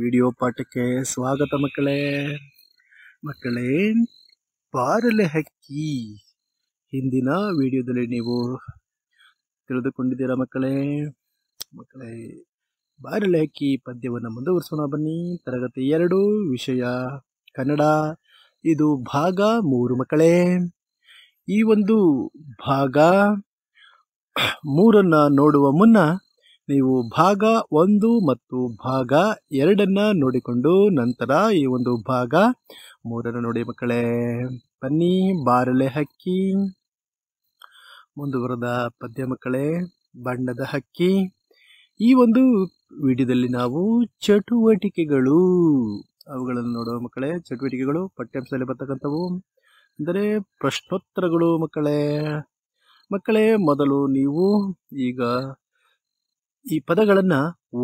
Video ಪಾಠಕ್ಕೆ ಸ್ವಾಗತ ಮಕ್ಕಳೇ ಮಕ್ಕಳೇ ಬಾರಲೆ ಹಕ್ಕಿ ಹಿಂದಿನ ವಿಡಿಯೋದಲ್ಲಿ ನೀವು ತಿಳಿದುಕೊಂಡಿದ್ದೀರಾ ಮಕ್ಕಳೇ ಮಕ್ಕಳೇ ಬಾರಲೆ ಹಕ್ಕಿ ಪದ್ಯವನ್ನು ಮುಂದುವರಿಸೋಣ ಬನ್ನಿ ತರಗತಿ ಎರಡು ವಿಷಯ ಕನ್ನಡ ಇದು ಭಾಗ ಮೂರು ಮಕ್ಕಳೇ ಈ ಒಂದು ಭಾಗ ಮೂರನ್ನು ನೋಡುವ ಮುನ್ನ ನೀವು ಭಾಗ ಒಂದು ಮತ್ತು ಭಾಗ ಎರಡನ್ನು ನೋಡಿಕೊಂಡು ನಂತರ ಈ ಒಂದು ಭಾಗ ಮೂರನ್ನು ನೋಡಿ ಮಕ್ಕಳೇ ಬನ್ನಿ ಬಾರಲೆ ಹಕ್ಕಿ ಮುಂದುವರೆದ ಪದ್ಯ ಮಕ್ಕಳೇ ಬಣ್ಣದ ಹಕ್ಕಿ ಈ ಒಂದು ವಿಡಿಯೋದಲ್ಲಿ ನಾವು ಚಟುವಟಿಕೆಗಳು ಅವುಗಳನ್ನು ನೋಡುವ ಮಕ್ಕಳೇ ಚಟುವಟಿಕೆಗಳು ಪಠ್ಯಾಂಶದಲ್ಲಿ ಬರ್ತಕ್ಕಂಥವು ಅಂದರೆ ಪ್ರಶ್ನೋತ್ತರಗಳು ಮಕ್ಕಳೇ ಮಕ್ಕಳೇ ಮೊದಲು ನೀವು ಈಗ ಈ ಪದಗಳನ್ನು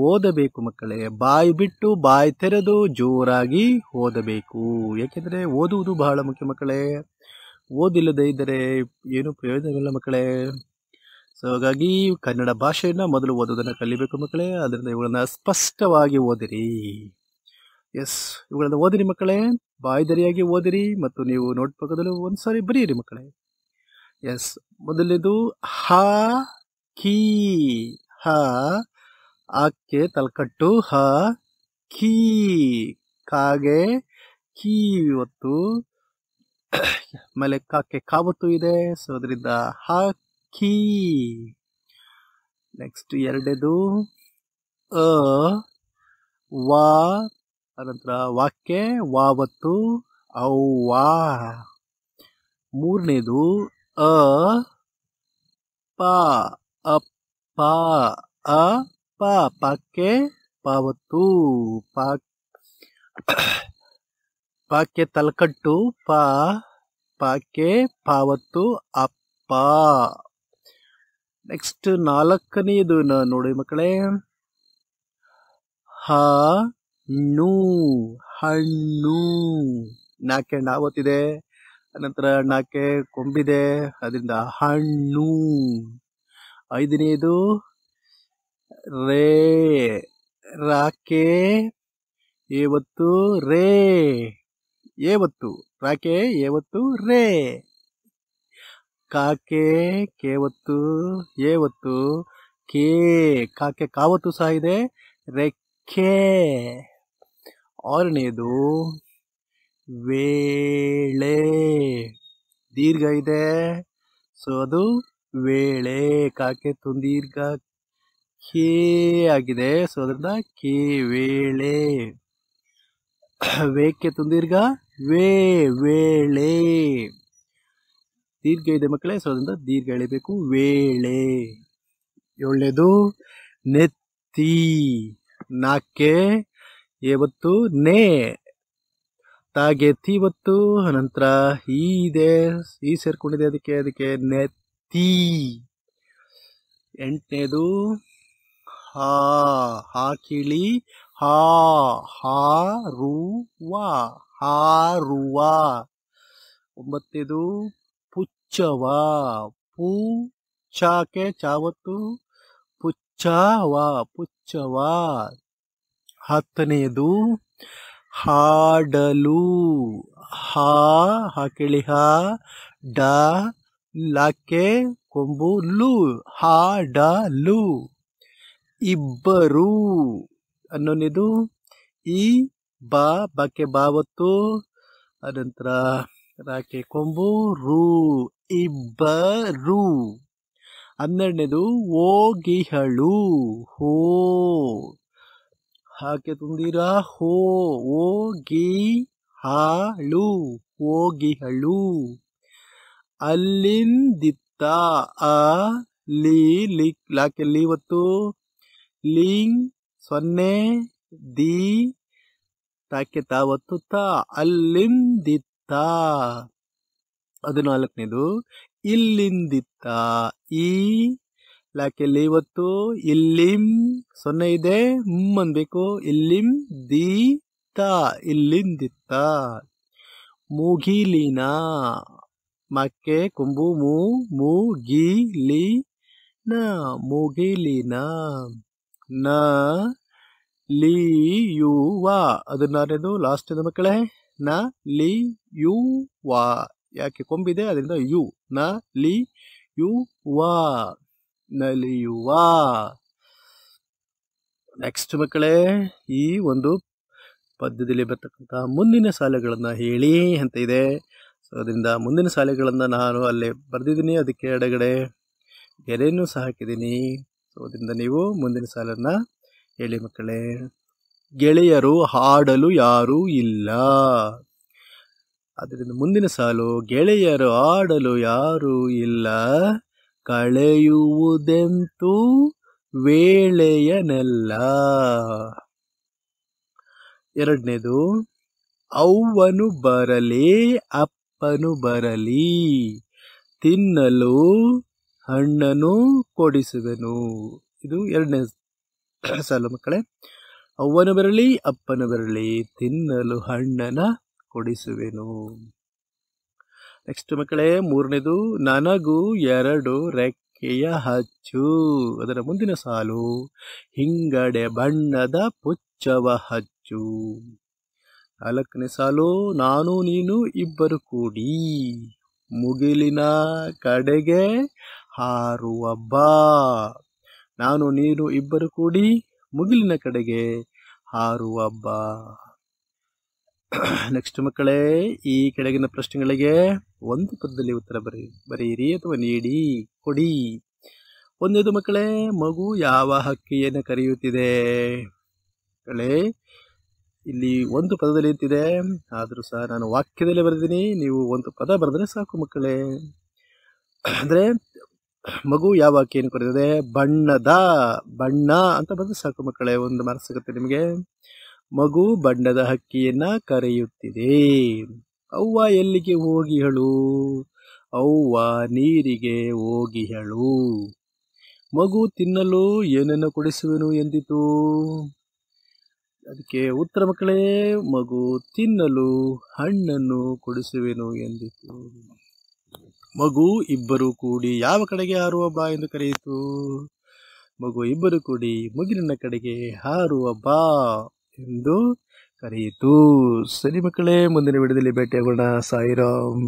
ಓದಬೇಕು ಮಕ್ಕಳೇ ಬಾಯಿ ಬಿಟ್ಟು ಬಾಯಿ ತೆರೆದು ಜೋರಾಗಿ ಓದಬೇಕು ಯಾಕೆಂದರೆ ಓದುವುದು ಬಹಳ ಮುಖ್ಯ ಮಕ್ಕಳೇ ಓದಿಲ್ಲದೆ ಇದ್ದರೆ ಏನು ಪ್ರಯೋಜನವಿಲ್ಲ ಮಕ್ಕಳೇ ಸೊ ಹಾಗಾಗಿ ಕನ್ನಡ ಭಾಷೆಯನ್ನು ಮೊದಲು ಓದೋದನ್ನು ಕಲಿಬೇಕು ಮಕ್ಕಳೇ ಅದರಿಂದ ಇವುಗಳನ್ನು ಸ್ಪಷ್ಟವಾಗಿ ಓದಿರಿ ಎಸ್ ಇವುಗಳನ್ನು ಓದಿರಿ ಮಕ್ಕಳೇ ಬಾಯ್ದರಿಯಾಗಿ ಓದಿರಿ ಮತ್ತು ನೀವು ನೋಟ್ ಪಕ್ಕದಲ್ಲೂ ಒಂದು ಸಾರಿ ಬರೀರಿ ಮಕ್ಕಳೇ ಎಸ್ ಮೊದಲನೇದು ಹಾ ಕೀ ಹ ಆಕ್ಕೆ ತಲ್ಕಟ್ಟು ಹ ಕೀ ಕಾಗೆ ಕೀ ಒತ್ತು ಆಮೇಲೆ ಕಾಕೆ ಕಾವತ್ತು ಇದೆ ಸೊ ಅದರಿಂದ ಕಿ. ನೆಕ್ಸ್ಟ್ ಎರಡೇದು ಅ ವಾ ಅನಂತರ ವಾಕ್ಯ ವಾವತ್ತು ಅವಾ. ಮೂರನೇದು ಅ ಪ ಅಪ್ಪ ಪಾ ಅ ಪ ಪಾಕ್ಕೆ ಪಾವತ್ತು ಪಾಕ್ ಪಾಕ್ಕೆ ತಲಕಟ್ಟು ಪಾ ಪಾಕೆ ಪಾವತ್ತು ಅಪ್ಪ ನೆಕ್ಸ್ಟ್ ನಾಲ್ಕನೆಯದು ನೋಡಿ ಮಕ್ಕಳೇ ಹ ಹಣ್ಣು ನಾಕೆ ನಾವತ್ತಿದೆ ಅನಂತರ ನಾಕೆ ಕೊಂಬಿದೆ ಅದರಿಂದ ಹಣ್ಣು ಐದನೇದು ರೇ ರಾಕೆ ಏವತ್ತು ರೇ ಏವತ್ತು ರಾಕೆ ಏವತ್ತು ರೇ ಕಾಕೆ ಕೇವತ್ತು ಏವತ್ತು ಕೇ ಕಾಕೆ ಕಾವತ್ತು ಸಹ ಇದೆ ರೆಕ್ಕೆ ಆರನೇದು ವೇಳೆ ದೀರ್ಘ ಇದೆ ಸೊ ಅದು ವೇಳೆ ಕಾಕೆ ತುಂದೀರ್ಘ ಕೇ ಆಗಿದೆ ಸೊ ಅದರಿಂದ ಕೆ ವೇಳೆ ವೇಕೆ ತುಂದೀರ್ಘ ವೇ ವೇಳೆ ದೀರ್ಘ ಇದೆ ಮಕ್ಕಳೇ ಸೊ ಅದರಿಂದ ದೀರ್ಘ ಎಳಿಬೇಕು ವೇಳೆ ಒಳ್ಳೇದು ನೆತ್ತಿ ನಾಕೆ ಇವತ್ತು ನೇ ತಾಗೆ ತಿ ಇವತ್ತು ಈ ಇದೆ ಈ ಸೇರ್ಕೊಂಡಿದೆ ಅದಕ್ಕೆ ಅದಕ್ಕೆ ನೆತ್ತಿ ತಿ ಎಂಟನೇದು ಹಾ ಹಾಕಿಳಿ ಹಾ ಹಾರುವ ಹಾರುವ ಒಂಬತ್ತನೇದು ಪುಚ್ಚವ ಪೂ ಚಾಕೆ ಚಾವತ್ತು ಪುಚ್ಚವ ಪುಚ್ಚವ ಹತ್ತನೆಯದು ಹಾಡಲು ಹಾ ಹಾಕಿಳಿ ಹಾ ಡ ಲಕೆ ಕೊಂಬು ಲು ಹಾ ಲು ಇಬ್ಬರು ಅನ್ನೋನಿದು ಈ ಬಾ ಬಾಕೆ ಬಾವತ್ತು ಅನಂತರ ರಾಕೆ ಕೊಂಬು ರು ಇಬ್ಬರು ಹನ್ನೆರಡನೇದು ಓಗಿಹಳು ಹೋ ಹಾಕೆ ತುಂದಿರ ಹೋ ಓಗಿ ಹಾಳು ಹೋಗಿಹಳು ಅಲ್ಲಿಂದಿತ್ತ ಅ ಲಿ ಲಿಕ್ ಲಾಕೆ ಲಿ ಲಿಂಗ್ ಸೊನ್ನೆ ದಿ ತಾಕೆ ತಾ ಒತ್ತು ತ ಅಲ್ಲಿಂದಿತ್ತ ಅದು ನಾಲ್ಕನೇದು ಇಲ್ಲಿಂದಿತ್ತ ಈ ಲಿ ಇವತ್ತು ಇಲ್ಲಿಂ ಸೊನ್ನೆ ಇದೆ ಹ್ಮ್ ಅನ್ಬೇಕು ಇಲ್ಲಿಂ ತ ಇಲ್ಲಿಂದಿತ್ತ ಮುಗಿಲಿನ ಮಕ್ಕೆ ಕುಂಬು ಮೂ ಮೂ ಗಿ ಲಿ ನ ಮೂಗಿಲಿನ ನ ಲಿ ಯು ವ ಲಾಸ್ಟ್ ಮಕ್ಕಳೇ ನ ಲಿ ಯು ವಾ ಯಾಕೆ ಕೊಂಬಿದೆ ಅದರಿಂದ ಯು ನ ಲಿ ಯು ವ ನಲಿಯುವ ನೆಕ್ಸ್ಟ್ ಮಕ್ಕಳೇ ಈ ಒಂದು ಪದ್ಯದಲ್ಲಿ ಬರ್ತಕ್ಕಂತಹ ಮುಂದಿನ ಸಾಲುಗಳನ್ನು ಹೇಳಿ ಅಂತ ಇದೆ ಸೊ ಅದರಿಂದ ಮುಂದಿನ ಸಾಲೆಗಳನ್ನು ನಾನು ಅಲ್ಲೇ ಬರೆದಿದ್ದೀನಿ ಅದಕ್ಕೆ ಎಡಗಡೆ ಗೆರೆಯನ್ನು ಸಹ ಹಾಕಿದ್ದೀನಿ ಸೊ ಅದರಿಂದ ನೀವು ಮುಂದಿನ ಸಾಲನ್ನು ಹೇಳಿ ಮಕ್ಕಳೇ ಗೆಳೆಯರು ಹಾಡಲು ಯಾರೂ ಇಲ್ಲ ಅದರಿಂದ ಮುಂದಿನ ಸಾಲು ಗೆಳೆಯರು ಆಡಲು ಯಾರೂ ಇಲ್ಲ ಕಳೆಯುವುದೆಂತೂ ವೇಳೆಯನೆಲ್ಲ ಎರಡನೇದು ಅವನು ಬರಲೇ ಅಪ್ಪ ಅಪ್ಪನು ಬರಲಿ ತಿನ್ನಲು ಹಣ್ಣನ್ನು ಕೊಡಿಸುವೆನು ಇದು ಎರಡನೇ ಸಾಲು ಮಕ್ಕಳೇ ಅವ್ವನು ಬರಲಿ ಅಪ್ಪನು ಬರಲಿ ತಿನ್ನಲು ಹಣ್ಣನ ಕೊಡಿಸುವೆನು ನೆಕ್ಸ್ಟ್ ಮಕ್ಕಳೇ ಮೂರನೇದು ನನಗೂ ಎರಡು ರೆಕ್ಕೆಯ ಹಚ್ಚು ಅದರ ಮುಂದಿನ ಸಾಲು ಹಿಂಗಡೆ ಬಣ್ಣದ ಪುಚ್ಚವ ಹಚ್ಚು ನಾಲ್ಕನೇ ಸಾಲು ನಾನು ನೀನು ಇಬ್ಬರು ಕೂಡಿ ಮುಗಿಲಿನ ಕಡೆಗೆ ಹಾರುವ ಬಾ ನಾನು ನೀನು ಇಬ್ಬರು ಕೂಡಿ ಮುಗಿಲಿನ ಕಡೆಗೆ ಹಾರುವ ಬಾ ನೆಕ್ಸ್ಟ್ ಮಕ್ಕಳೇ ಈ ಕೆಳಗಿನ ಪ್ರಶ್ನೆಗಳಿಗೆ ಒಂದು ಪದದಲ್ಲಿ ಉತ್ತರ ಬರೀ ಬರೆಯಿರಿ ಅಥವಾ ನೀಡಿ ಕೊಡಿ ಒಂದೇದು ಮಕ್ಕಳೇ ಮಗು ಯಾವ ಹಕ್ಕಿಯನ್ನು ಕರೆಯುತ್ತಿದೆ ಮಕ್ಕಳೇ ಇಲ್ಲಿ ಒಂದು ಪದದಲ್ಲಿ ನಿಂತಿದೆ ಆದರೂ ಸಹ ನಾನು ವಾಕ್ಯದಲ್ಲಿ ಬರೆದಿನಿ ನೀವು ಒಂದು ಪದ ಬರೆದರೆ ಸಾಕು ಮಕ್ಕಳೇ ಅಂದರೆ ಮಗು ಯಾವ ವಾಕ್ಯ ಏನು ಕರೀತದೆ ಬಣ್ಣದ ಬಣ್ಣ ಅಂತ ಬಂದರೆ ಸಾಕು ಮಕ್ಕಳೇ ಒಂದು ಮನಸ್ಸು ಸಿಗುತ್ತೆ ನಿಮಗೆ ಮಗು ಬಣ್ಣದ ಹಕ್ಕಿಯನ್ನು ಕರೆಯುತ್ತಿದೆ ಅವ್ವ ಎಲ್ಲಿಗೆ ಹೋಗಿ ಹೇಳು ಅವ್ವ ನೀರಿಗೆ ಹೋಗಿ ಹೇಳು ಮಗು ತಿನ್ನಲು ಏನನ್ನು ಕೊಡಿಸುವೆನು ಎಂದಿತು ಅದಕ್ಕೆ ಉತ್ತರ ಮಕ್ಕಳೇ ಮಗು ತಿನ್ನಲು ಹಣ್ಣನ್ನು ಕೊಡಿಸುವೆನು ಎಂದಿತು ಮಗು ಇಬ್ಬರು ಕೂಡಿ ಯಾವ ಕಡೆಗೆ ಹಾರುವ ಬಾ ಎಂದು ಕರೆಯಿತು ಮಗು ಇಬ್ಬರು ಕೂಡಿ ಮಗುವಿನ ಕಡೆಗೆ ಹಾರುವ ಬಾ ಎಂದು ಕರೆಯಿತು ಸರಿ ಮಕ್ಕಳೇ ಮುಂದಿನ ವಿಡಿಯೋದಲ್ಲಿ ಭೇಟಿಯಾಗೋಣ ಸಾಯಿರಾಮ್